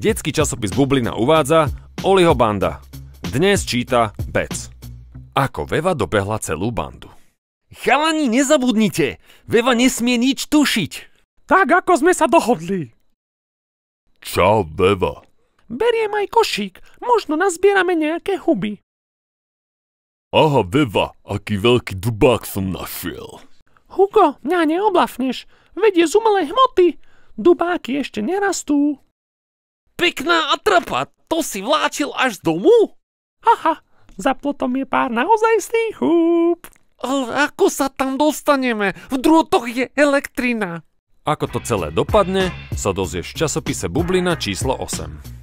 Detský časopis Bublina uvádza Oliho banda. Dnes číta Bec. Ako Veva dobehla celú bandu. Chalani, nezabudnite! Veva nesmie nič tušiť! Tak, ako sme sa dohodli. Čau, Veva. Beriem aj košík. Možno nazbierame nejaké huby. Aha, Veva, aký veľký dubák som našiel. Hugo, mňa neoblafneš. Vedie z umelej hmoty. Dubáky ešte nerastú. Pekná atrapa, to si vláčil až domu? Aha, za plotom je pár naozaj húb. Ale ako sa tam dostaneme? V drôtoch je elektrina. Ako to celé dopadne, sa dozvieš v časopise Bublina číslo 8.